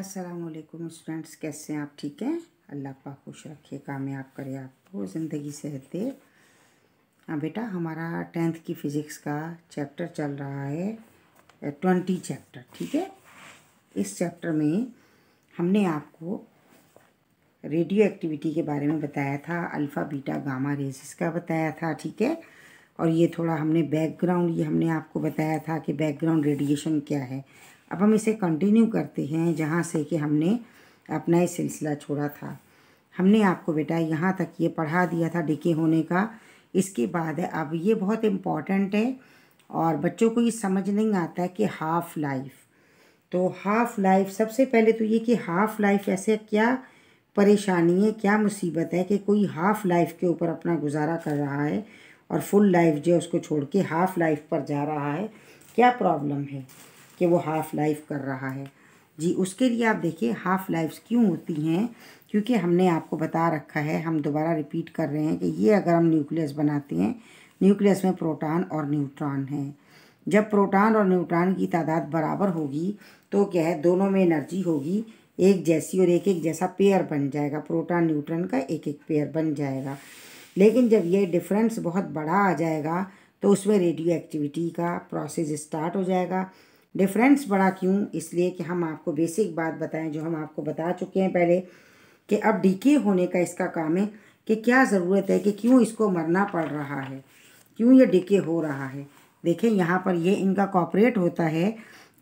असलकुम स्टूडेंट्स कैसे हैं आप ठीक हैं अल्लाह पाक खुश रखे कामयाब करे आपको ज़िंदगी सेहत दे हाँ बेटा हमारा टेंथ की फ़िज़िक्स का चैप्टर चल रहा है ट्वेंटी चैप्टर ठीक है इस चैप्टर में हमने आपको रेडियो एक्टिविटी के बारे में बताया था अल्फ़ा बीटा गामा रेजिस का बताया था ठीक है और ये थोड़ा हमने बैकग्राउंड ये हमने आपको बताया था कि बैकग्राउंड रेडिएशन क्या है अब हम इसे कंटिन्यू करते हैं जहाँ से कि हमने अपना ये सिलसिला छोड़ा था हमने आपको बेटा यहाँ तक ये पढ़ा दिया था डिके होने का इसके बाद अब ये बहुत इम्पॉर्टेंट है और बच्चों को ये समझ नहीं आता है कि हाफ़ लाइफ तो हाफ़ लाइफ सबसे पहले तो ये कि हाफ़ लाइफ ऐसे क्या परेशानी है क्या मुसीबत है कि कोई हाफ़ लाइफ के ऊपर अपना गुजारा कर रहा है और फुल लाइफ जो है उसको छोड़ के हाफ़ लाइफ पर जा रहा है क्या प्रॉब्लम है कि वो हाफ़ लाइफ कर रहा है जी उसके लिए आप देखिए हाफ़ लाइफ्स क्यों होती हैं क्योंकि हमने आपको बता रखा है हम दोबारा रिपीट कर रहे हैं कि ये अगर हम न्यूक्लियस बनाते हैं न्यूक्लियस में प्रोटॉन और न्यूट्रॉन हैं जब प्रोटॉन और न्यूट्रॉन की तादाद बराबर होगी तो क्या है दोनों में एनर्जी होगी एक जैसी और एक एक जैसा पेयर बन जाएगा प्रोटॉन न्यूट्रॉन का एक एक पेयर बन जाएगा लेकिन जब ये डिफरेंस बहुत बड़ा आ जाएगा तो उसमें रेडियो एक्टिविटी का प्रोसेस स्टार्ट हो जाएगा डिफरेंस बड़ा क्यों इसलिए कि हम आपको बेसिक बात बताएं जो हम आपको बता चुके हैं पहले कि अब डीके होने का इसका काम है कि क्या ज़रूरत है कि क्यों इसको मरना पड़ रहा है क्यों ये डीके हो रहा है देखें यहाँ पर ये इनका कॉपरेट होता है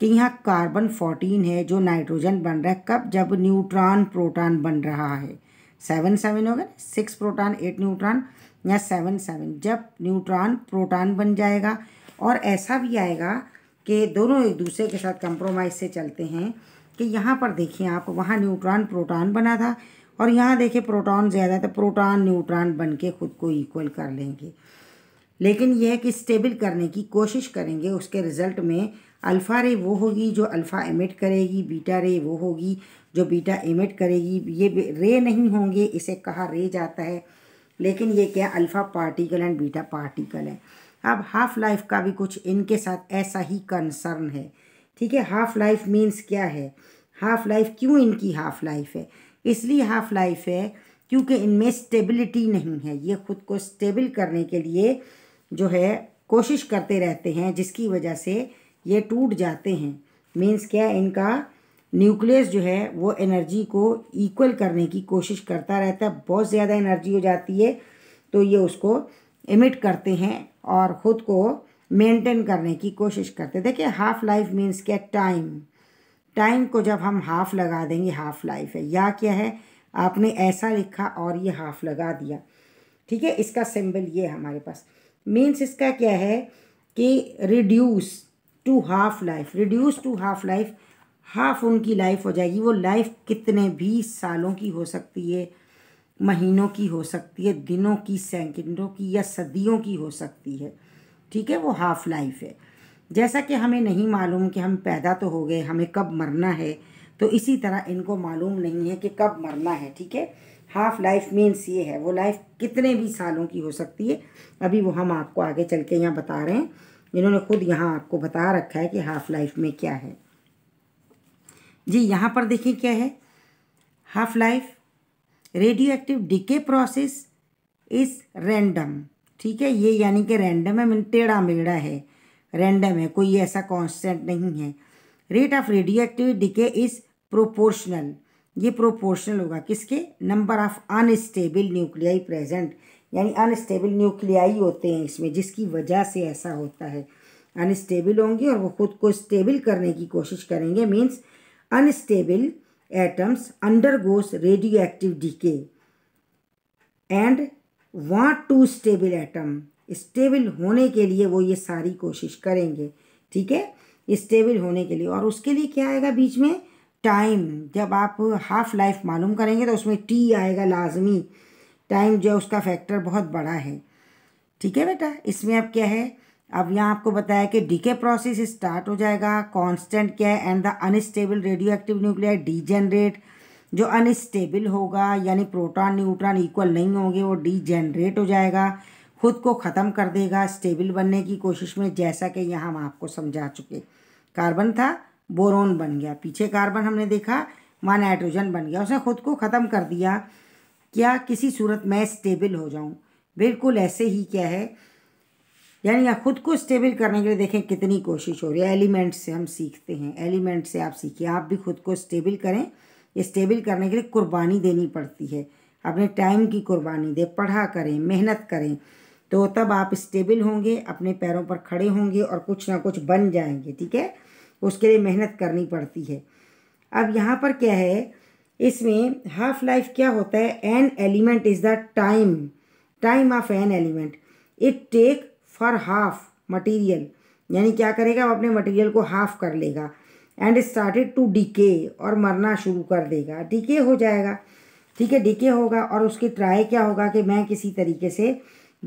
कि यहाँ कार्बन फोर्टीन है जो नाइट्रोजन बन रहा है कब जब न्यूट्रॉन प्रोटॉन बन रहा है सेवन सेवन हो गया सिक्स प्रोटॉन एट न्यूट्रॉन या सेवन सेवन जब न्यूट्रॉन प्रोटॉन बन जाएगा और ऐसा भी आएगा कि दोनों एक दूसरे के साथ कंप्रोमाइज़ से चलते हैं कि यहाँ पर देखिए आप वहाँ न्यूट्रॉन प्रोटॉन बना था और यहाँ देखिए प्रोटॉन ज़्यादा तो प्रोटॉन न्यूट्रॉन बन के ख़ुद को इक्वल कर लेंगे लेकिन यह कि स्टेबल करने की कोशिश करेंगे उसके रिज़ल्ट में अल्फ़ा रे वो होगी जो अल्फ़ा एमिट करेगी बीटा रे वो होगी जो बीटा एमिट करेगी ये रे नहीं होंगे इसे कहा रे जाता है लेकिन ये क्या alpha particle and beta particle है अब हाफ लाइफ का भी कुछ इनके साथ ऐसा ही कंसर्न है ठीक है हाफ लाइफ मीन्स क्या है हाफ लाइफ क्यों इनकी हाफ लाइफ है इसलिए हाफ लाइफ है क्योंकि इनमें स्टेबिलिटी नहीं है ये खुद को स्टेबल करने के लिए जो है कोशिश करते रहते हैं जिसकी वजह से ये टूट जाते हैं मीन्स क्या इनका न्यूक्लियस जो है वो एनर्जी को इक्वल करने की कोशिश करता रहता है बहुत ज़्यादा एनर्जी हो जाती है तो ये उसको इमिट करते हैं और ख़ुद को मेंटेन करने की कोशिश करते देखिए हाफ़ लाइफ मीन्स क्या टाइम टाइम को जब हम हाफ़ लगा देंगे हाफ़ लाइफ है या क्या है आपने ऐसा लिखा और ये हाफ़ लगा दिया ठीक है इसका सिंबल ये हमारे पास मीन्स इसका क्या है कि reduce to half life reduce to half life half उनकी लाइफ हो जाएगी वो लाइफ कितने भी सालों की हो सकती है महीनों की हो सकती है दिनों की सेकंडों की या सदियों की हो सकती है ठीक है वो हाफ़ लाइफ है जैसा कि हमें नहीं मालूम कि हम पैदा तो हो गए हमें कब मरना है तो इसी तरह इनको मालूम नहीं है कि कब मरना है ठीक है हाफ लाइफ मीन्स ये है वो लाइफ कितने भी सालों की हो सकती है अभी वो हम आपको आगे चल के यहाँ बता रहे हैं इन्होंने खुद यहाँ आपको बता रखा है कि हाफ लाइफ में क्या है जी यहाँ पर देखिए क्या है half life radioactive decay process इस रैंडम ठीक है ये यानी कि रैंडम है मीन टेढ़ा मेढ़ा है रैंडम है कोई ऐसा कांस्टेंट नहीं है rate of radioactive decay is proportional ये प्रोपोर्शनल होगा किसके number of unstable nuclei present यानी अनस्टेबल न्यूक्लियाई होते हैं इसमें जिसकी वजह से ऐसा होता है अनस्टेबल होंगे और वो खुद को स्टेबल करने की कोशिश करेंगे means unstable atoms undergoes radioactive decay and want to stable atom stable होने के लिए वो ये सारी कोशिश करेंगे ठीक है स्टेबल होने के लिए और उसके लिए क्या आएगा बीच में टाइम जब आप हाफ लाइफ मालूम करेंगे तो उसमें टी आएगा लाजमी टाइम जो उसका फैक्टर बहुत बड़ा है ठीक है बेटा इसमें अब क्या है अब यहाँ आपको बताया कि डीके प्रोसेस स्टार्ट हो जाएगा कांस्टेंट क्या है and the unstable radioactive nuclear degenerate जो अनस्टेबल होगा यानी प्रोटॉन न्यूट्रॉन इक्वल नहीं होंगे वो डीजेनरेट हो जाएगा खुद को ख़त्म कर देगा स्टेबल बनने की कोशिश में जैसा कि यहाँ हम आपको समझा चुके कार्बन था बोरोन बन गया पीछे कार्बन हमने देखा वहाँ नाइट्रोजन बन गया उसने खुद को ख़त्म कर दिया क्या किसी सूरत में स्टेबल हो जाऊँ बिल्कुल ऐसे ही क्या है यानी यहाँ खुद को स्टेबल करने के लिए देखें कितनी कोशिश हो रही है एलिमेंट से हम सीखते हैं एलिमेंट से आप सीखिए आप भी खुद को स्टेबल करें स्टेबल करने के लिए कुर्बानी देनी पड़ती है अपने टाइम की कुर्बानी दें पढ़ा करें मेहनत करें तो तब आप स्टेबल होंगे अपने पैरों पर खड़े होंगे और कुछ ना कुछ बन जाएंगे ठीक है उसके लिए मेहनत करनी पड़ती है अब यहाँ पर क्या है इसमें हाफ लाइफ क्या होता है an element is the time time of an element it take for half material यानी क्या करेगा वो अपने मटेरियल को हाफ कर लेगा एंड स्टार्टेड टू डिके और मरना शुरू कर देगा डिके हो जाएगा ठीक है डिके होगा और उसकी ट्राई क्या होगा कि मैं किसी तरीके से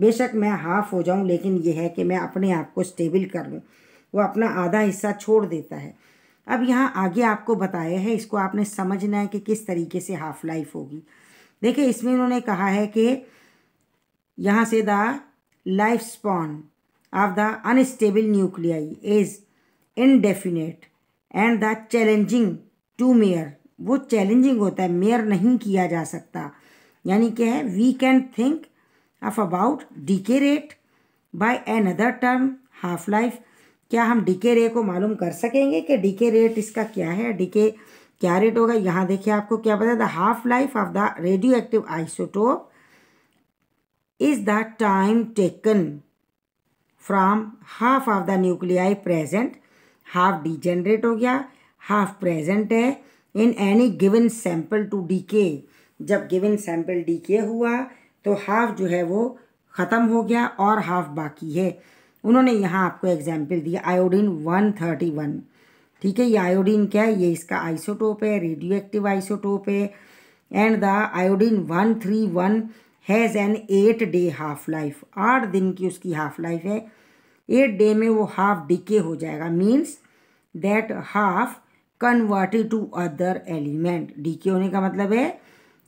बेशक मैं हाफ हो जाऊं लेकिन यह है कि मैं अपने आप को स्टेबल कर लूँ वो अपना आधा हिस्सा छोड़ देता है अब यहाँ आगे आपको बताया है इसको आपने समझना है कि किस तरीके से हाफ लाइफ होगी देखिए इसमें उन्होंने कहा है कि यहाँ से the life span of the unstable nuclei is indefinite and the challenging to mere वो चैलेंजिंग होता है मेयर नहीं किया जा सकता यानी क्या है we can think of about decay rate by an other term half life क्या हम डीके रे को मालूम कर सकेंगे कि डीके रेट इसका क्या है डीके क्या रेट होगा यहाँ देखिए आपको क्या पता the half life of the radioactive isotope is the time taken from half of the nuclei present half degenerate ho gaya half present hai in any given sample to decay jab given sample decay hua to half jo hai wo khatam ho gaya aur half baki hai उन्होंने यहाँ आपको example दिया iodine 131 thirty one ठीक है ये iodine क्या है ये इसका आइसोटोप है रेडियो एक्टिव आइसोटोप है and the iodine one three has an eight day half life आठ दिन की उसकी हाफ लाइफ है एट डे में वो हाफ डिके हो जाएगा means that half converted to other element decay होने का मतलब है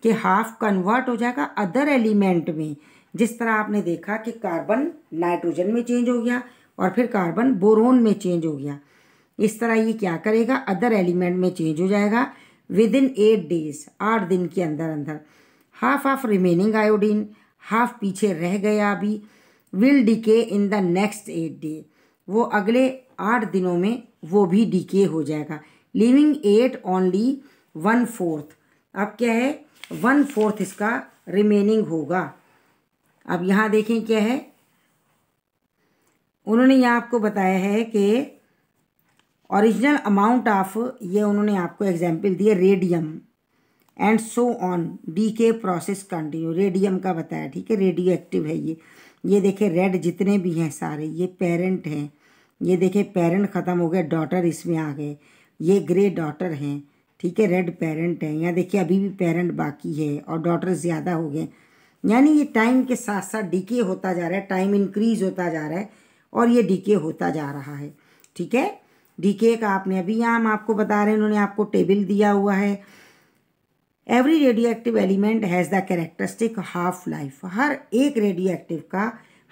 कि हाफ कन्वर्ट हो जाएगा अदर एलिमेंट में जिस तरह आपने देखा कि कार्बन नाइट्रोजन में चेंज हो गया और फिर कार्बन बोरोन में चेंज हो गया इस तरह ये क्या करेगा अदर एलिमेंट में चेंज हो जाएगा विद इन एट डेज आठ दिन के अंदर अंदर half of remaining iodine half पीछे रह गया अभी will decay in the next eight day वो अगले आठ दिनों में वो भी डिके हो जाएगा leaving at only one fourth अब क्या है वन फोर्थ इसका रिमेनिंग होगा अब यहाँ देखें क्या है उन्होंने यहाँ आपको बताया है कि ओरिजिनल अमाउंट ऑफ ये उन्होंने आपको एग्जाम्पल दिया radium and so on decay process continue radium का बताया ठीक है रेडियो एक्टिव है ये ये देखे रेड जितने भी हैं सारे ये पेरेंट हैं ये देखे पेरेंट ख़त्म हो गए डॉटर इसमें आ गए ये ग्रे डॉटर हैं ठीक है रेड पेरेंट हैं यहाँ देखिए अभी भी पेरेंट बाकी है और डॉटर ज़्यादा हो गए यानी ये टाइम के साथ साथ डीके होता जा रहा है टाइम इंक्रीज होता जा रहा है और ये डीके होता जा रहा है ठीक है डीके का आपने अभी यहाँ हम आपको बता रहे हैं उन्होंने आपको टेबल दिया हुआ है every radioactive element has the characteristic half life हर एक रेडियो एक्टिव का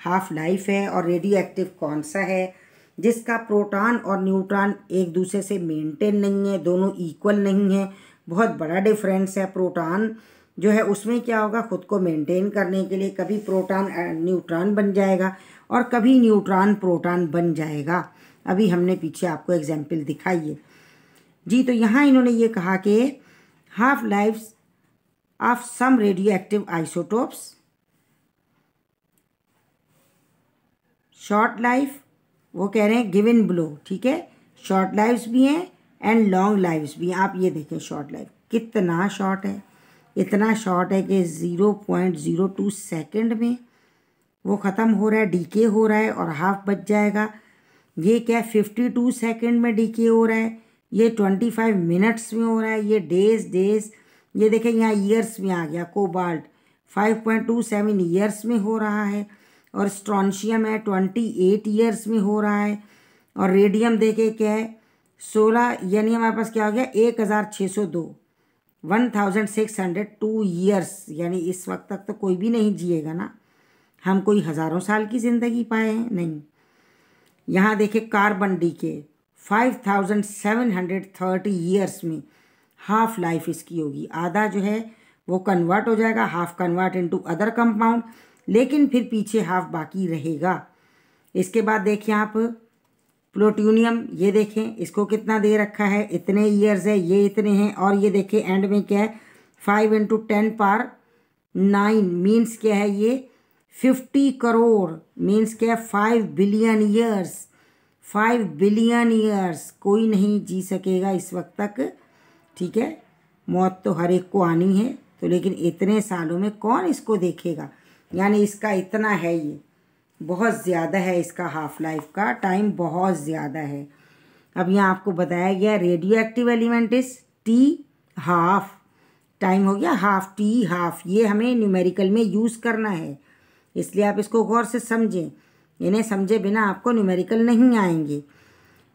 हाफ लाइफ है और रेडियो एक्टिव कौन सा है जिसका प्रोटॉन और न्यूट्रॉन एक दूसरे से मेंटेन नहीं है दोनों इक्वल नहीं है बहुत बड़ा डिफरेंस है प्रोटॉन जो है उसमें क्या होगा खुद को मेंटेन करने के लिए कभी प्रोटॉन न्यूट्रॉन बन जाएगा और कभी न्यूट्रॉन प्रोटॉन बन जाएगा अभी हमने पीछे आपको एग्जाम्पल दिखाई है जी तो यहाँ इन्होंने ये कहा कि half lives of some radioactive isotopes, short life वो कह रहे हैं इन ब्लो ठीक है शॉर्ट लाइफ्स भी हैं एंड लॉन्ग लाइफ्स भी हैं आप ये देखें शॉर्ट लाइफ कितना शॉर्ट है इतना शॉर्ट है कि zero point zero two second में वो ख़त्म हो रहा है डीके हो रहा है और हाफ बच जाएगा ये क्या फिफ्टी टू सेकेंड में डीके हो रहा है ये ट्वेंटी फाइव मिनट्स में हो रहा है ये डेज डेज ये देखें यहाँ ईयर्स में आ गया cobalt five point two seven years में हो रहा है और स्ट्रॉन्शियम है ट्वेंटी एट ईयर्स में हो रहा है और रेडियम देखे क्या है सोलह यानी हमारे पास क्या हो गया एक हज़ार छः सौ दो one thousand six hundred two years यानी इस वक्त तक तो कोई भी नहीं जिएगा ना हम कोई हज़ारों साल की ज़िंदगी पाए हैं नहीं यहाँ देखे कार्बन डी के 5,730 ईयर्स में हाफ लाइफ इसकी होगी आधा जो है वो कन्वर्ट हो जाएगा half convert into other compound लेकिन फिर पीछे हाफ बाकी रहेगा इसके बाद देखिए आप प्लोटूनियम ये देखें इसको कितना दे रखा है इतने ईयर्स है ये इतने हैं और ये देखें एंड में क्या है five into ten power nine means क्या है ये फिफ्टी करोड़ मीन्स क्या है five billion years five billion years कोई नहीं जी सकेगा इस वक्त तक ठीक है मौत तो हर एक को आनी है तो लेकिन इतने सालों में कौन इसको देखेगा यानी इसका इतना है ये बहुत ज़्यादा है इसका हाफ लाइफ का टाइम बहुत ज़्यादा है अब यहाँ आपको बताया गया रेडियो एक्टिव एलिमेंट इस टी हाफ टाइम हो गया हाफ टी हाफ ये हमें न्यूमेरिकल में यूज़ करना है इसलिए आप इसको गौर से समझें इन्हें समझे बिना आपको न्यूमेरिकल नहीं आएंगी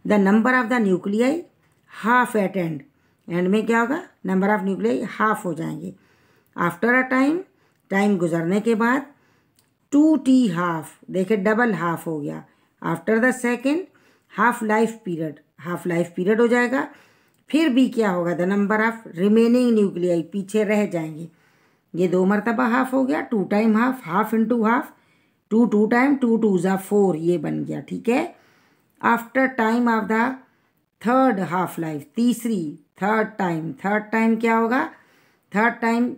the number of the nuclei half at and end में क्या होगा नंबर ऑफ न्यूक्लियाई हाफ हो जाएंगे आफ्टर अ टाइम टाइम गुजरने के बाद टू टी हाफ देखे डबल हाफ हो गया after the second half life period half life period हो जाएगा फिर भी क्या होगा the number of remaining nuclei पीछे रह जाएंगे ये दो मरतबा हाफ हो गया two time half half into half two two time two two ज़ा फोर ये बन गया ठीक है after time of the third half life तीसरी थर्ड टाइम थर्ड टाइम क्या होगा थर्ड टाइम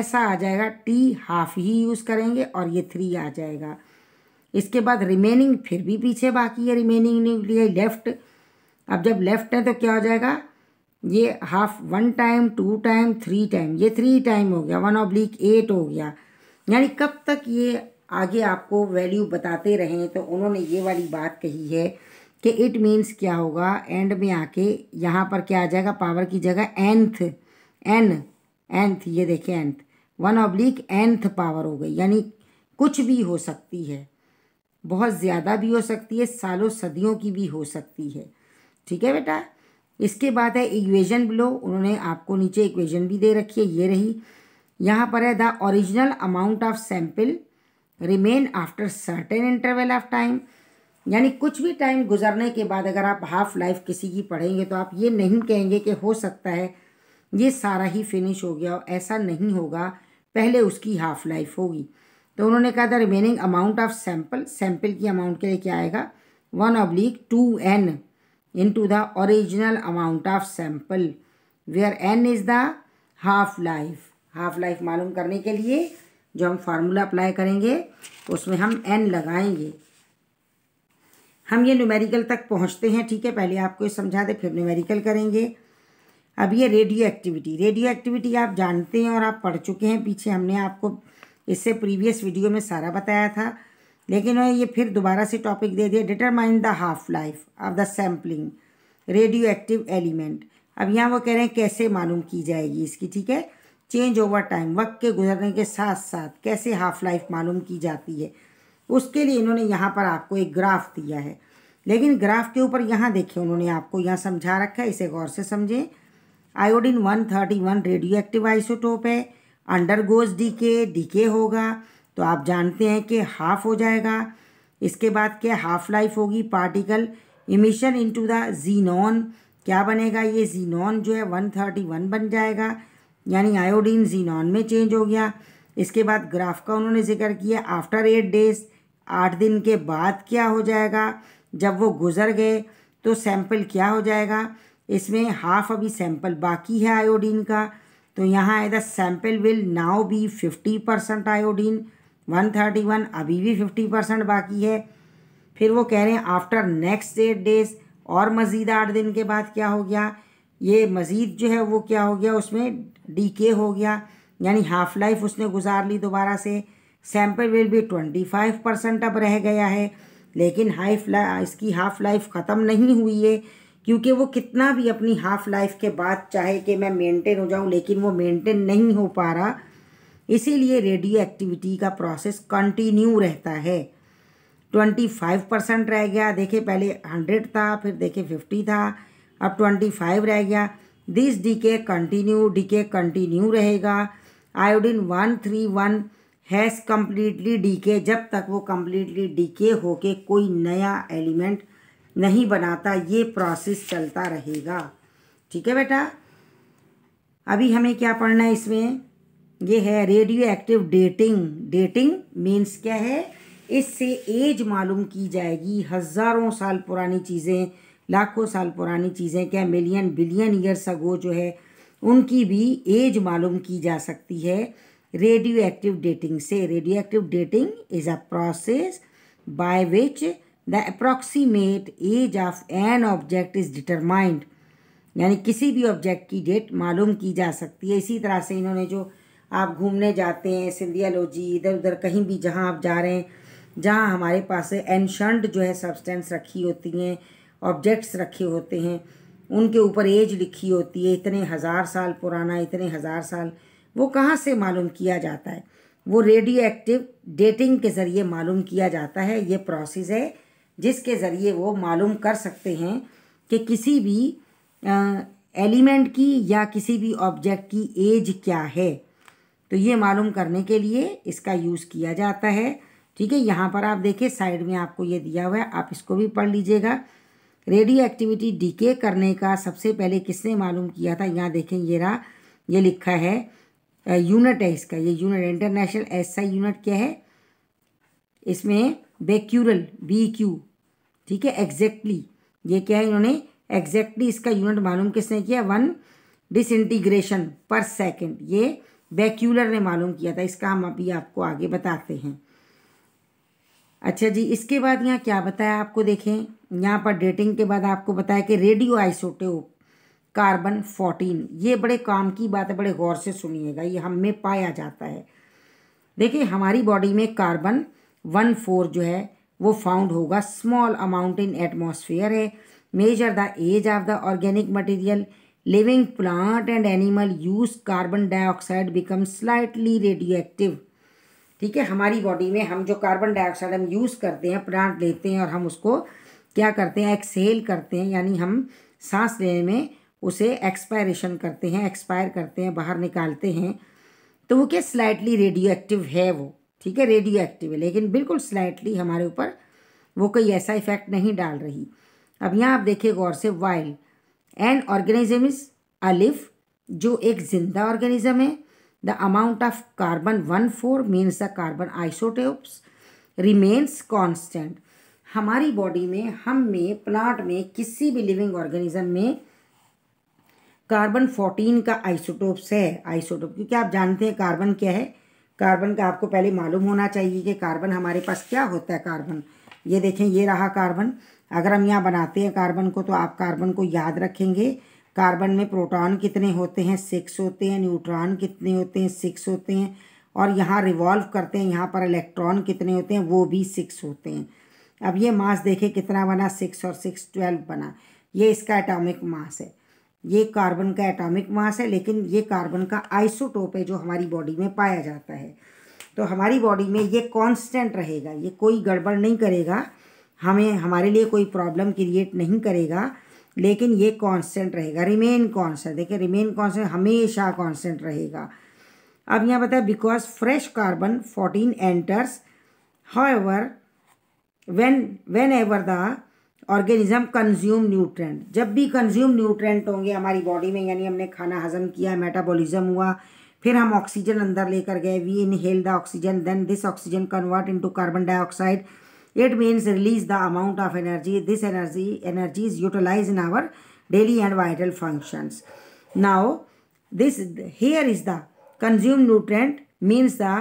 ऐसा आ जाएगा टी हाफ ही यूज़ करेंगे और ये थ्री आ जाएगा इसके बाद रिमेनिंग फिर भी पीछे बाकी है रिमेनिंग न्यूक्लियर लेफ्ट अब जब लेफ्ट है तो क्या हो जाएगा ये half one time two time three time ये थ्री टाइम हो गया वन ऑब्लिक एट हो गया यानी कब तक ये आगे आपको वैल्यू बताते रहें तो उन्होंने ये वाली बात कही है कि इट मीन्स क्या होगा एंड में आके यहाँ पर क्या आ जाएगा पावर की जगह एंथ एन एंथ ये देखें nth one oblique nth power हो गई यानी कुछ भी हो सकती है बहुत ज़्यादा भी हो सकती है सालों सदियों की भी हो सकती है ठीक है बेटा इसके बाद है इक्वेजन बिलो उन्होंने आपको नीचे इक्वेजन भी दे रखी है ये रही यहाँ पर है the original amount of sample remain after certain interval of time यानी कुछ भी टाइम गुजरने के बाद अगर आप हाफ़ लाइफ किसी की पढ़ेंगे तो आप ये नहीं कहेंगे कि हो सकता है ये सारा ही फिनिश हो गया और ऐसा नहीं होगा पहले उसकी हाफ़ लाइफ होगी तो उन्होंने कहा था remaining amount of sample sample की अमाउंट के लिए क्या आएगा one oblique two N into the original amount of sample where N is the half life half life मालूम करने के लिए जो हम फार्मूला अप्लाई करेंगे उसमें हम एन लगाएंगे हम ये न्यूमेरिकल तक पहुंचते हैं ठीक है पहले आपको ये समझा दे फिर न्यूमेरिकल करेंगे अब ये रेडियो एक्टिविटी रेडियो एक्टिविटी आप जानते हैं और आप पढ़ चुके हैं पीछे हमने आपको इससे प्रीवियस वीडियो में सारा बताया था लेकिन ये फिर दोबारा से टॉपिक दे दिया determine the half life of the sampling radioactive element अब यहाँ वो कह रहे हैं कैसे मालूम की जाएगी इसकी ठीक है चेंज ओवर टाइम वक्त के गुजरने के साथ साथ कैसे हाफ लाइफ मालूम की जाती है उसके लिए इन्होंने यहाँ पर आपको एक ग्राफ दिया है लेकिन ग्राफ के ऊपर यहाँ देखिए उन्होंने आपको यहाँ समझा रखा है इसे गौर से समझें iodine one thirty one radioactive isotope है undergoes decay decay होगा तो आप जानते हैं कि हाफ हो जाएगा इसके बाद क्या हाफ लाइफ होगी particle emission into the xenon क्या बनेगा ये जीनॉन जो है वन थर्टी वन बन जाएगा यानी आयोडीन जीनॉन में चेंज हो गया इसके बाद ग्राफ का उन्होंने जिक्र किया आफ्टर एट डेज आठ दिन के बाद क्या हो जाएगा जब वो गुजर गए तो सैंपल क्या हो जाएगा इसमें हाफ अभी सैंपल बाकी है आयोडीन का तो यहाँ आए the sample will now be fifty percent iodine one thirty one अभी भी फिफ्टी परसेंट बाकी है फिर वो कह रहे हैं आफ्टर नेक्स्ट एट डेज और मज़ीद आठ दिन के बाद क्या हो गया ये मज़ीद जो है वो क्या हो गया उसमें डी के हो गया यानी हाफ़ लाइफ उसने गुजार ली दोबारा से सैम्पल वेल भी ट्वेंटी फाइव परसेंट अब रह गया है लेकिन हाइफ लाइफ इसकी हाफ़ लाइफ ख़त्म नहीं हुई है क्योंकि वो कितना भी अपनी हाफ़ लाइफ के बाद चाहे कि मैं मेंटेन हो जाऊं लेकिन वो मेंटेन नहीं हो पा रहा इसीलिए रेडियो एक्टिविटी का प्रोसेस कंटिन्यू रहता है ट्वेंटी फाइव परसेंट रह गया देखे पहले हंड्रेड था फिर देखे फिफ्टी था अब ट्वेंटी फाइव रह गया this decay continue decay continue रहेगा iodine one three one has completely decay जब तक वो कम्प्लीटली डीके होके कोई नया एलिमेंट नहीं बनाता ये प्रोसेस चलता रहेगा ठीक है बेटा अभी हमें क्या पढ़ना है इसमें ये है radioactive dating dating means क्या है इससे एज मालूम की जाएगी हज़ारों साल पुरानी चीज़ें लाखों साल पुरानी चीज़ें क्या मिलियन बिलियन ईयर्स अगो जो है उनकी भी एज मालूम की जा सकती है रेडियो एक्टिव डेटिंग से radioactive dating is a process by which the approximate age of an object is determined यानी किसी भी ऑब्जेक्ट की डेट मालूम की जा सकती है इसी तरह से इन्होंने जो आप घूमने जाते हैं सिंधियालोजी इधर उधर कहीं भी जहाँ आप जा रहे हैं जहाँ हमारे पास एनशंट जो है सब्सटेंस रखी होती हैं ऑब्जेक्ट्स रखे होते हैं उनके ऊपर एज लिखी होती है इतने हज़ार साल पुराना इतने हज़ार साल वो कहाँ से मालूम किया जाता है वो रेडियो एक्टिव डेटिंग के ज़रिए मालूम किया जाता है ये प्रोसेस है जिसके ज़रिए वो मालूम कर सकते हैं कि किसी भी एलिमेंट की या किसी भी ऑब्जेक्ट की एज क्या है तो ये मालूम करने के लिए इसका यूज़ किया जाता है ठीक है यहाँ पर आप देखें साइड में आपको ये दिया हुआ है आप इसको भी पढ़ लीजिएगा रेडियो एक्टिविटी डीके करने का सबसे पहले किसने मालूम किया था यहाँ देखें ये रहा ये लिखा है यूनिट है इसका ये यूनिट इंटरनेशनल एस यूनिट क्या है इसमें बेक्यूरल बी क्यू ठीक है एग्जैक्टली ये क्या है इन्होंने एग्जैक्टली इसका यूनिट मालूम किसने किया वन डिसइंटीग्रेशन पर सेकेंड ये वैक्यूलर ने मालूम किया था इसका हम अभी आपको आगे बताते हैं अच्छा जी इसके बाद यहाँ क्या बताया आपको देखें यहाँ पर डेटिंग के बाद आपको बताया कि रेडियो आइसोटोप कार्बन फोर्टीन ये बड़े काम की बात है बड़े गौर से सुनिएगा ये हम में पाया जाता है देखिए हमारी बॉडी में कार्बन वन फोर जो है वो फाउंड होगा स्मॉल अमाउंट इन एटमोसफियर है measure the age of the organic material living plant and animal use carbon dioxide become slightly radioactive ठीक है हमारी बॉडी में हम जो कार्बन डाइऑक्साइड हम यूज़ करते हैं प्लांट लेते हैं और हम उसको क्या करते हैं एक्सेल करते हैं यानी हम सांस लेने में उसे एक्सपायरेशन करते हैं एक्सपायर करते हैं बाहर निकालते हैं तो वो क्या स्लाइटली रेडियो एक्टिव है वो ठीक है रेडियो एक्टिव है लेकिन बिल्कुल स्लाइटली हमारे ऊपर वो कोई ऐसा इफेक्ट नहीं डाल रही अब यहाँ आप देखिए गौर से वाइल्ड एंड ऑर्गेनिज्म इज अलिफ जो एक जिंदा ऑर्गेनिज्म है the amount of carbon one four means the carbon isotopes remains constant हमारी बॉडी में हम में प्लांट में किसी भी लिविंग ऑर्गेनिज्म में कार्बन फोर्टीन का आइसोटोप्स है आइसोटोप क्योंकि आप जानते हैं कार्बन क्या है कार्बन का आपको पहले मालूम होना चाहिए कि कार्बन हमारे पास क्या होता है कार्बन ये देखें ये रहा कार्बन अगर हम यहाँ बनाते हैं कार्बन को तो आप कार्बन को याद रखेंगे कार्बन में प्रोटॉन कितने होते हैं सिक्स होते हैं न्यूट्रॉन कितने होते हैं सिक्स होते हैं और यहाँ रिवॉल्व करते हैं यहाँ पर इलेक्ट्रॉन कितने होते हैं वो भी सिक्स होते हैं अब ये मास देखें कितना बना सिक्स और सिक्स ट्वेल्व बना ये इसका एटॉमिक मास है ये कार्बन का एटॉमिक मास है लेकिन ये कार्बन का आइसोटोप है जो हमारी बॉडी में पाया जाता है तो हमारी बॉडी में ये कांस्टेंट रहेगा ये कोई गड़बड़ नहीं करेगा हमें हमारे लिए कोई प्रॉब्लम क्रिएट नहीं करेगा लेकिन ये कांस्टेंट रहेगा रिमेन कांस्टेंट देखिए रिमेन कांस्टेंट हमेशा कांस्टेंट रहेगा अब यहाँ बताए because fresh carbon fourteen enters however whenever the organism consume nutrient जब भी कंज्यूम न्यूट्रेंट होंगे हमारी बॉडी में यानी हमने खाना हजम किया मेटाबॉलिज्म हुआ फिर हम ऑक्सीजन अंदर लेकर गए we inhale the oxygen then this oxygen convert into carbon dioxide it means release the amount of energy this energy energy is utilize in our daily and vital functions now this here is the consume nutrient means the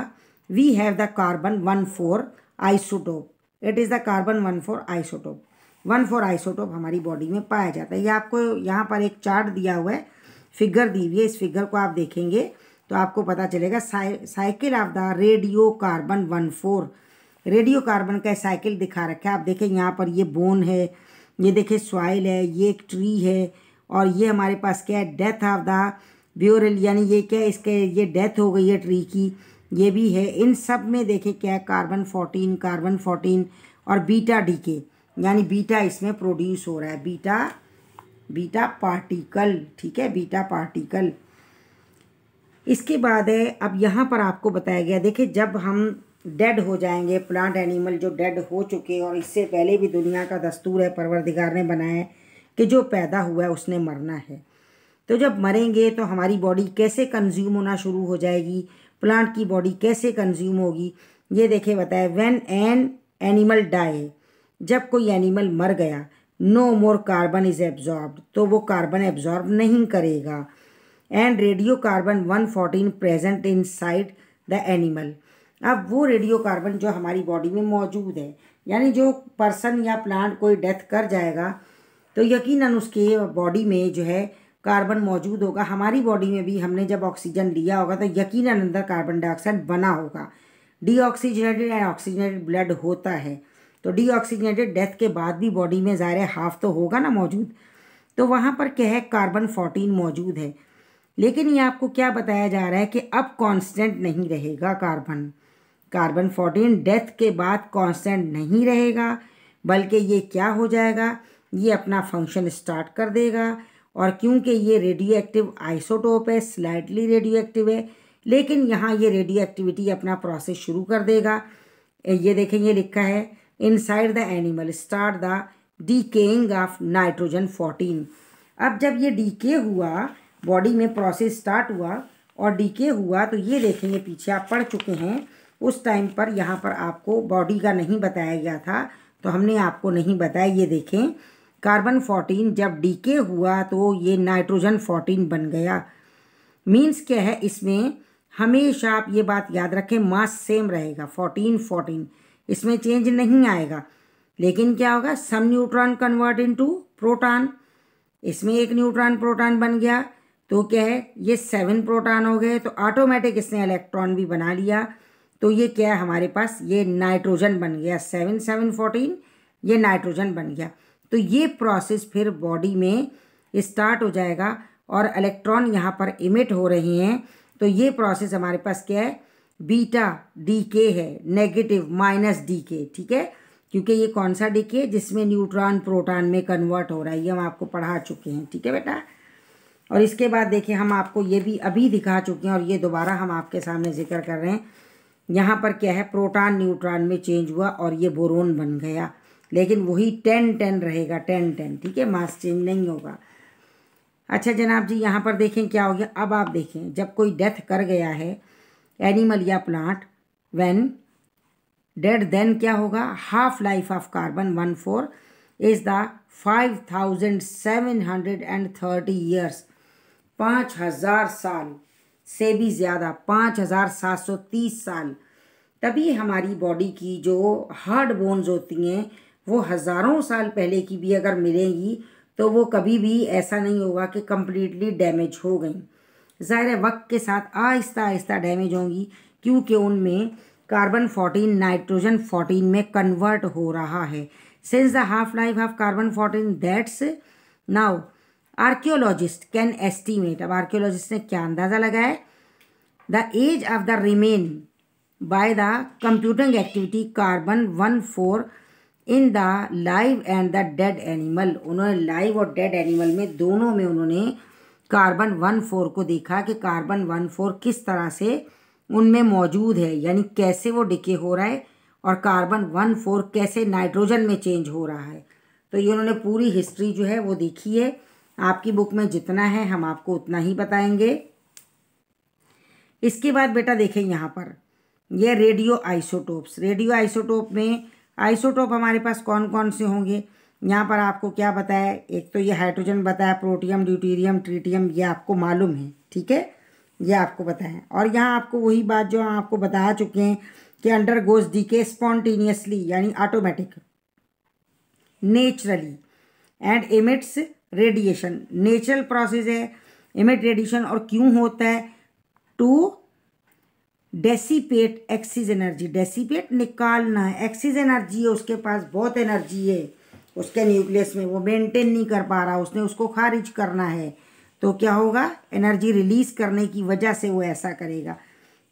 we have the carbon one four isotope it is the carbon one four isotope one four isotope हमारी body में पाया जाता है ये आपको यहाँ पर एक चार्ट दिया हुआ है फिगर दी हुई है इस फिगर को आप देखेंगे तो आपको पता चलेगा cycle of the radiocarbon one four radiocarbon का साइकिल दिखा रखा है आप देखें यहाँ पर ये बोन है ये देखें सॉइल है ये एक ट्री है और ये हमारे पास क्या है डेथ ऑफ द ब्योरल यानी ये क्या इसके ये डेथ हो गई है ट्री की ये भी है इन सब में देखें क्या है कार्बन फोर्टीन कार्बन फोर्टीन और बीटा डी के यानी बीटा इसमें प्रोड्यूस हो रहा है बीटा बीटा पार्टिकल ठीक है बीटा पार्टिकल इसके बाद है अब यहाँ पर आपको बताया गया देखिए जब हम डेड हो जाएंगे प्लांट एनिमल जो डेड हो चुके हैं और इससे पहले भी दुनिया का दस्तूर है परवरदिगार ने बनाया है कि जो पैदा हुआ है उसने मरना है तो जब मरेंगे तो हमारी बॉडी कैसे कंज्यूम होना शुरू हो जाएगी प्लांट की बॉडी कैसे कंज्यूम होगी ये देखे बताया व्हेन एन एनिमल डाए जब कोई एनिमल मर गया no more carbon is absorb तो वो कार्बन एब्जॉर्ब नहीं करेगा and radiocarbon one fourteen present inside the animal अब वो रेडियो कार्बन जो हमारी बॉडी में मौजूद है यानी जो पर्सन या प्लांट कोई डेथ कर जाएगा तो यकीनन उसके बॉडी में जो है कार्बन मौजूद होगा हमारी बॉडी में भी हमने जब ऑक्सीजन लिया होगा तो यकीन अंदर कार्बन डाइऑक्साइड बना होगा डीऑक्सीजनेटेड एंड ऑक्सीजनेटेड ब्लड होता है तो डीऑक्सीजनेटेड डेथ के बाद भी बॉडी में ज़ाहिर हाफ तो होगा ना मौजूद तो वहाँ पर क्या है कार्बन फोर्टीन मौजूद है लेकिन ये आपको क्या बताया जा रहा है कि अब कांस्टेंट नहीं रहेगा कार्बन कार्बन फोर्टीन डेथ के बाद कांस्टेंट नहीं रहेगा बल्कि ये क्या हो जाएगा ये अपना फंक्शन स्टार्ट कर देगा और क्योंकि ये रेडियो एक्टिव आइसोटोप है स्लाइटली रेडियो एक्टिव है लेकिन यहाँ ये रेडियो एक्टिविटी अपना प्रोसेस शुरू कर देगा ये देखें ये लिखा है inside the animal start the decaying of nitrogen fourteen अब जब ये डीके हुआ बॉडी में प्रोसेस स्टार्ट हुआ और डीके हुआ तो ये देखेंगे पीछे आप पढ़ चुके हैं उस टाइम पर यहाँ पर आपको बॉडी का नहीं बताया गया था तो हमने आपको नहीं बताया ये देखें कार्बन फोर्टीन जब डीके हुआ तो ये नाइट्रोजन फोर्टीन बन गया मीन्स क्या है इसमें हमेशा आप ये बात याद रखें मास सेम रहेगा फोर्टीन फोर्टीन इसमें चेंज नहीं आएगा लेकिन क्या होगा some neutron convert into proton इसमें एक न्यूट्रॉन प्रोटॉन बन गया तो क्या है ये सेवन प्रोटॉन हो गए तो ऑटोमेटिक इसने इलेक्ट्रॉन भी बना लिया तो ये क्या है हमारे पास ये नाइट्रोजन बन गया सेवन सेवन फोर्टीन ये नाइट्रोजन बन गया तो ये प्रोसेस फिर बॉडी में स्टार्ट हो जाएगा और इलेक्ट्रॉन यहाँ पर इमिट हो रहे हैं तो ये प्रोसेस हमारे पास क्या है बीटा डी के है नेगेटिव माइनस डी के ठीक है क्योंकि ये कौन सा डी के जिसमें न्यूट्रॉन प्रोटॉन में कन्वर्ट हो रहा है ये हम आपको पढ़ा चुके हैं ठीक है बेटा और इसके बाद देखिए हम आपको ये भी अभी दिखा चुके हैं और ये दोबारा हम आपके सामने जिक्र कर रहे हैं यहाँ पर क्या है प्रोटॉन न्यूट्रॉन में चेंज हुआ और ये बोरोन बन गया लेकिन वही टेन टेन रहेगा टेन टेन ठीक है मास चेंज नहीं होगा अच्छा जनाब जी यहाँ पर देखें क्या हो गया अब आप देखें जब कोई डेथ कर गया है एनिमल या प्लांट व्हेन डेड देन क्या होगा half life of carbon one four is the five thousand seven hundred and thirty years पाँच हज़ार साल से भी ज़्यादा पाँच हज़ार सात सौ तीस साल तभी हमारी बॉडी की जो हार्ड बोन्स होती हैं वो हज़ारों साल पहले की भी अगर मिलेंगी तो वो कभी भी ऐसा नहीं होगा कि कम्प्लीटली डैमेज हो गई ज़ाहिर वक्त के साथ आहिस्ता आहिस्ता डैमेज होंगी क्योंकि उनमें कार्बन फोर्टीन नाइट्रोजन फोर्टीन में कन्वर्ट हो रहा है since the half life of carbon fourteen that's now archaeologist can estimate अब आर्क्योलॉजिस्ट ने क्या अंदाज़ा लगाया the age of the remain by the computing activity carbon one four in the live and the dead animal उन्होंने live और dead animal में दोनों में उन्होंने कार्बन वन फोर को देखा कि कार्बन वन फोर किस तरह से उनमें मौजूद है यानी कैसे वो डिके हो रहा है और कार्बन वन फोर कैसे नाइट्रोजन में चेंज हो रहा है तो ये उन्होंने पूरी हिस्ट्री जो है वो देखी है आपकी बुक में जितना है हम आपको उतना ही बताएंगे इसके बाद बेटा देखें यहाँ पर यह रेडियो आइसोटोप्स रेडियो आइसोटोप में आइसोटोप हमारे पास कौन कौन से होंगे यहाँ पर आपको क्या बताया एक तो ये हाइड्रोजन बताया प्रोटियम ड्यूटीरियम ट्रीटियम ये आपको मालूम है ठीक है ये आपको बताया और यहाँ आपको वही बात जो हम आपको बता चुके हैं कि undergoes decay spontaneously यानी automatic naturally and emits radiation natural process है इमिट रेडिएशन और क्यों होता है to dissipate excess energy dissipate निकालना है एक्सिस एनर्जी है उसके पास बहुत एनर्जी है उसके न्यूक्लियस में वो मेंटेन नहीं कर पा रहा उसने उसको खारिज करना है तो क्या होगा एनर्जी रिलीज करने की वजह से वो ऐसा करेगा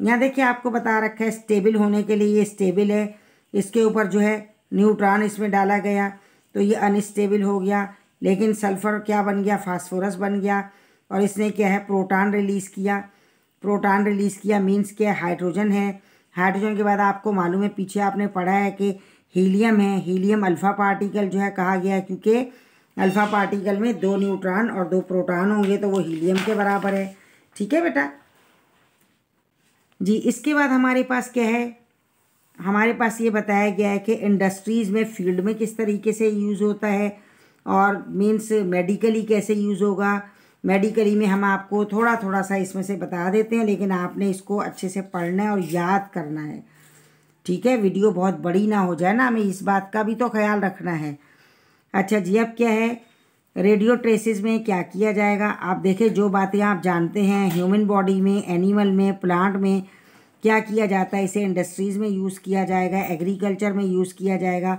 यहाँ देखिए आपको बता रखा है स्टेबल होने के लिए ये स्टेबल है इसके ऊपर जो है न्यूट्रॉन इसमें डाला गया तो ये अनस्टेबल हो गया लेकिन सल्फ़र क्या बन गया फास्फोरस बन गया और इसने क्या है प्रोटॉन रिलीज़ किया प्रोटॉन रिलीज़ किया मीन्स के हाइड्रोजन है हाइड्रोजन के बाद आपको मालूम है पीछे आपने पढ़ा है कि हीलियम है हीलियम अल्फ़ा पार्टिकल जो है कहा गया है क्योंकि अल्फ़ा पार्टिकल में दो न्यूट्रॉन और दो प्रोटॉन होंगे तो वो हीलियम के बराबर है ठीक है बेटा जी इसके बाद हमारे पास क्या है हमारे पास ये बताया गया है कि इंडस्ट्रीज़ में फील्ड में किस तरीके से यूज़ होता है और मीन्स मेडिकली कैसे यूज़ होगा मेडिकली में हम आपको थोड़ा थोड़ा सा इसमें से बता देते हैं लेकिन आपने इसको अच्छे से पढ़ना है और याद करना है ठीक है वीडियो बहुत बड़ी ना हो जाए ना हमें इस बात का भी तो ख्याल रखना है अच्छा जी अब क्या है रेडियो ट्रेसेस में क्या किया जाएगा आप देखें जो बातें आप जानते हैं ह्यूमन बॉडी में एनिमल में प्लांट में क्या किया जाता है इसे इंडस्ट्रीज़ में यूज़ किया जाएगा एग्रीकल्चर में यूज़ किया जाएगा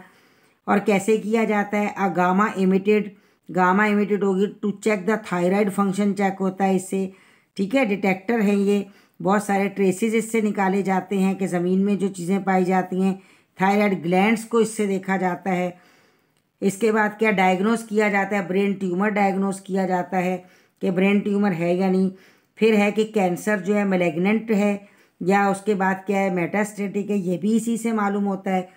और कैसे किया जाता है अगामा इमिटेड गामा इमिटेड होगी to check the thyroid function check होता है इससे ठीक है डिटेक्टर है ये बहुत सारे ट्रेसेस इससे निकाले जाते हैं कि ज़मीन में जो चीज़ें पाई जाती हैं थायराइड ग्लैंड्स को इससे देखा जाता है इसके बाद क्या डायग्नोस किया जाता है ब्रेन ट्यूमर डायग्नोस किया जाता है कि ब्रेन ट्यूमर है या नहीं फिर है कि कैंसर जो है मेलेग्नेंट है या उसके बाद क्या है मेटास्टेटिक है ये भी इसी से मालूम होता है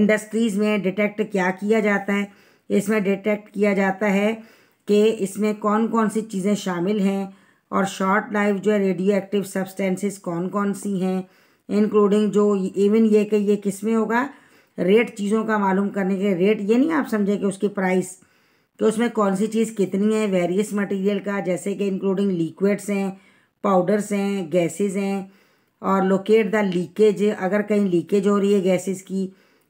इंडस्ट्रीज़ में डिटेक्ट क्या किया जाता है इसमें डिटेक्ट किया जाता है कि इसमें कौन कौन सी चीज़ें शामिल हैं और शॉर्ट लाइफ जो है रेडियो एक्टिव सब्सटेंसेस कौन कौन सी हैं इंक्लूडिंग जो इवन ये कि ये किस में होगा रेट चीज़ों का मालूम करने के रेट ये नहीं आप समझे कि उसकी प्राइस कि उसमें कौन सी चीज़ कितनी है वेरियस मटेरियल का जैसे कि इंक्लूडिंग लिक्विड्स हैं पाउडर्स हैं गैसेस हैं और लोकेट द लीकेज अगर कहीं लीकेज हो रही है गैसेस की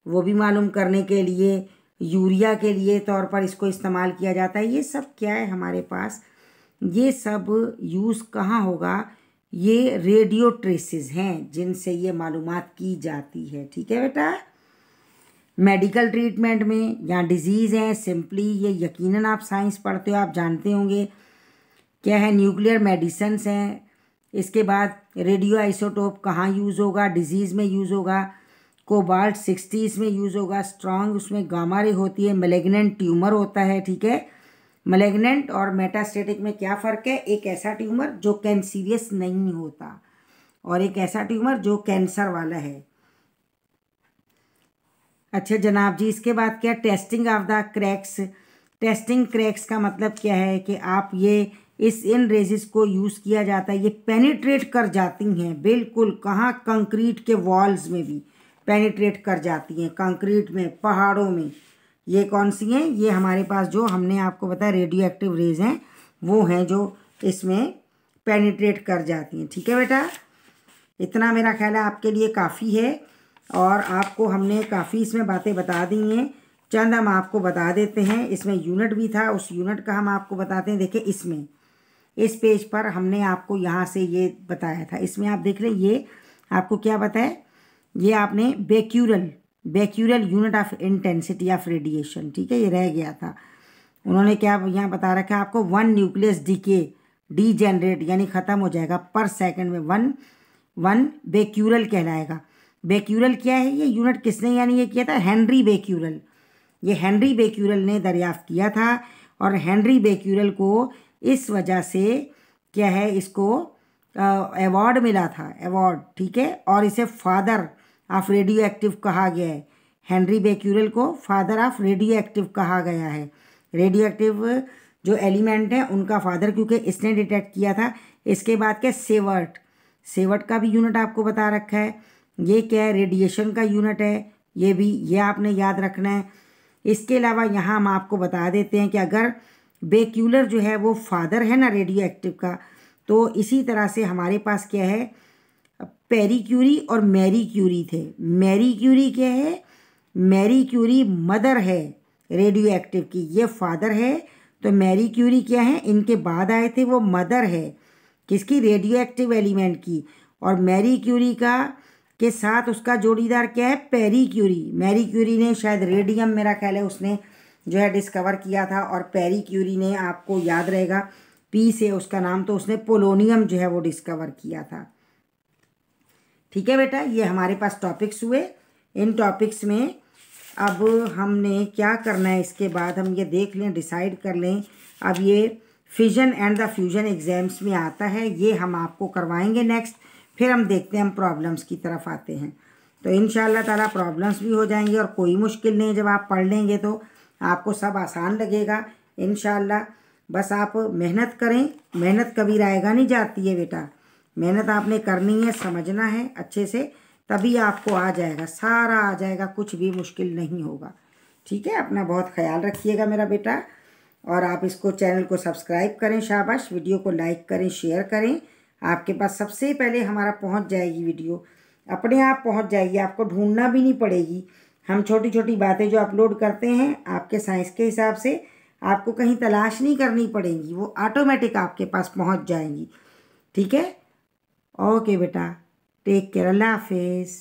वो भी मालूम करने के लिए यूरिया के लिए तौर पर इसको इस्तेमाल किया जाता है ये सब क्या है हमारे पास ये सब यूज़ कहाँ होगा ये रेडियो ट्रेसेस हैं जिनसे ये मालूम की जाती है ठीक है बेटा मेडिकल ट्रीटमेंट में या डिजीज़ हैं सिंपली ये यकीनन आप साइंस पढ़ते हो आप जानते होंगे क्या है न्यूक्लियर मेडिसन्स हैं इसके बाद रेडियो आइसोटोप कहाँ यूज़ होगा डिजीज़ में यूज़ होगा कोबाल्ट सिक्सटी इसमें यूज़ होगा स्ट्रॉन्ग उसमें गामारी होती है मेलेग्नेंट ट्यूमर होता है ठीक है मेलेग्नेंट और मेटास्टेटिक में क्या फ़र्क है एक ऐसा ट्यूमर जो कैंसीरियस नहीं होता और एक ऐसा ट्यूमर जो कैंसर वाला है अच्छा जनाब जी इसके बाद क्या testing of the cracks testing cracks का मतलब क्या है कि आप ये इस इन रेजिस को यूज़ किया जाता है ये पेनिट्रेट कर जाती हैं बिल्कुल कहाँ कंक्रीट के वॉल्स में भी पेनिट्रेट कर जाती हैं कंक्रीट में पहाड़ों में ये कौन सी हैं ये हमारे पास जो हमने आपको बताया रेडियो एक्टिव रेज हैं वो हैं जो इसमें पेनिट्रेट कर जाती हैं ठीक है बेटा इतना मेरा ख्याल है आपके लिए काफ़ी है और आपको हमने काफ़ी इसमें बातें बता दी हैं चंद हम आपको बता देते हैं इसमें यूनिट भी था उस यूनिट का हम आपको बताते हैं देखिए इसमें इस पेज पर हमने आपको यहाँ से ये बताया था इसमें आप देख लें ये आपको क्या बताया ये आपने becquerel becquerel unit of intensity of radiation ठीक है ये रह गया था उन्होंने क्या यहाँ बता रखा है आपको one nucleus decay degenerate यानी ख़त्म हो जाएगा पर सेकंड में वन वन बेक्यूरल कहलाएगा बेक्यूरल क्या है ये यूनिट किसने यानी ये किया था हेनरी बेक्यूरल ये हेनरी बेक्यूरल ने दरियाफ़्त किया था और हेनरी बेक्यूरल को इस वजह से क्या है इसको अवार्ड मिला था अवार्ड ठीक है और इसे फादर ऑफ रेडियो एक्टिव कहा गया है हेनरी बेक्यूरल को फादर ऑफ रेडियो एक्टिव कहा गया है रेडियो एक्टिव जो एलिमेंट है उनका फादर क्योंकि इसने डिटेक्ट किया था इसके बाद क्या सेवर्ट सेवर्ट का भी यूनिट आपको बता रखा है ये क्या है रेडिएशन का यूनिट है ये भी ये आपने याद रखना है इसके अलावा यहाँ हम आपको बता देते हैं कि अगर बेक्यूलर जो है वो फादर है ना रेडियो एक्टिव का तो इसी तरह से हमारे पास क्या है पेरी क्यूरी और मैरी क्यूरी थे मैरी क्यूरी क्या है मैरी क्यूरी मदर है रेडियो एक्टिव की ये फादर है तो मैरी क्यूरी क्या है इनके बाद आए थे वो मदर है किसकी रेडियो एक्टिव एलिमेंट की और मैरी क्यूरी का के साथ उसका जोड़ीदार क्या है पेरी क्यूरी मैरी क्यूरी ने शायद रेडियम मेरा ख्याल है उसने जो है डिस्कवर किया था और पेरी क्यूरी ने आपको याद रहेगा पी से उसका नाम तो उसने पोलोनियम जो है वो डिस्कवर किया था ठीक है बेटा ये हमारे पास टॉपिक्स हुए इन टॉपिक्स में अब हमने क्या करना है इसके बाद हम ये देख लें डिसाइड कर लें अब ये fusion and the fusion exams में आता है ये हम आपको करवाएंगे नेक्स्ट फिर हम देखते हैं हम प्रॉब्लम्स की तरफ आते हैं तो इन ताला प्रॉब्लम्स भी हो जाएंगे और कोई मुश्किल नहीं जब आप पढ़ लेंगे तो आपको सब आसान लगेगा इन बस आप मेहनत करें मेहनत कभी रायगा नहीं जाती है बेटा मेहनत आपने करनी है समझना है अच्छे से तभी आपको आ जाएगा सारा आ जाएगा कुछ भी मुश्किल नहीं होगा ठीक है अपना बहुत ख्याल रखिएगा मेरा बेटा और आप इसको चैनल को सब्सक्राइब करें शाबाश वीडियो को लाइक करें शेयर करें आपके पास सबसे पहले हमारा पहुंच जाएगी वीडियो अपने आप पहुंच जाएगी आपको ढूंढना भी नहीं पड़ेगी हम छोटी छोटी बातें जो अपलोड करते हैं आपके साइंस के हिसाब से आपको कहीं तलाश नहीं करनी पड़ेगी वो ऑटोमेटिक आपके पास पहुँच जाएंगी ठीक है ओके बेटा टेक केयर अल्लाह हाफिज़